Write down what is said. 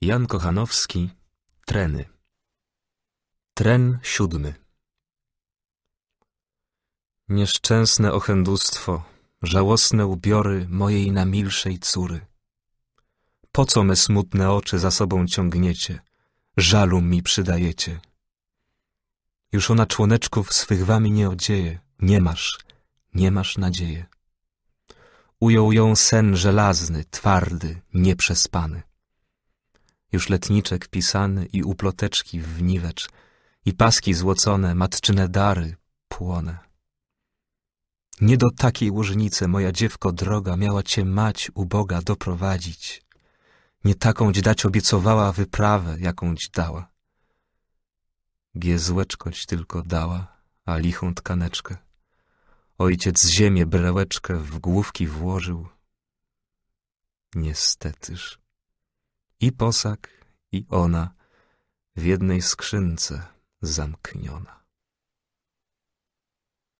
Jan Kochanowski Treny Tren siódmy Nieszczęsne ochędustwo, żałosne ubiory mojej namilszej córy. Po co me smutne oczy za sobą ciągniecie, żalu mi przydajecie? Już ona członeczków swych wami nie odzieje, nie masz, nie masz nadzieje. Ujął ją sen żelazny, twardy, nieprzespany już letniczek pisany i uploteczki w niwecz, i paski złocone, matczyne dary płonę. Nie do takiej łożnicy, moja dziewko droga, miała cię mać uboga doprowadzić. Nie takąć dać obiecowała wyprawę, jakąć dała. Giezłeczkoć tylko dała, a lichą tkaneczkę. Ojciec z ziemię breleczkę w główki włożył. Niestetyż i posag, i ona w jednej skrzynce zamkniona.